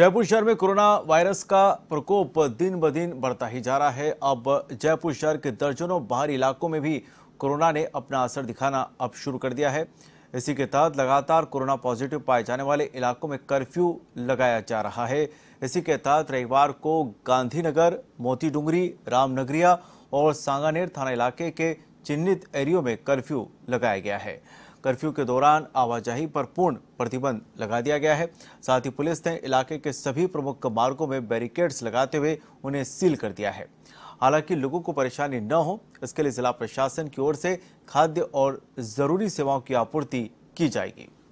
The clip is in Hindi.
जयपुर शहर में कोरोना वायरस का प्रकोप दिन ब दिन बढ़ता ही जा रहा है अब जयपुर शहर के दर्जनों बाहरी इलाकों में भी कोरोना ने अपना असर दिखाना अब शुरू कर दिया है इसी के तहत लगातार कोरोना पॉजिटिव पाए जाने वाले इलाकों में कर्फ्यू लगाया जा रहा है इसी के तहत रविवार को गांधीनगर मोती डूंगरी रामनगरिया और सांगानेर थाना इलाके के चिन्हित एरियो में कर्फ्यू लगाया गया है कर्फ्यू के दौरान आवाजाही पर पूर्ण प्रतिबंध लगा दिया गया है साथ ही पुलिस ने इलाके के सभी प्रमुख मार्गों में बैरिकेड्स लगाते हुए उन्हें सील कर दिया है हालांकि लोगों को परेशानी न हो इसके लिए जिला प्रशासन की ओर से खाद्य और जरूरी सेवाओं की आपूर्ति की जाएगी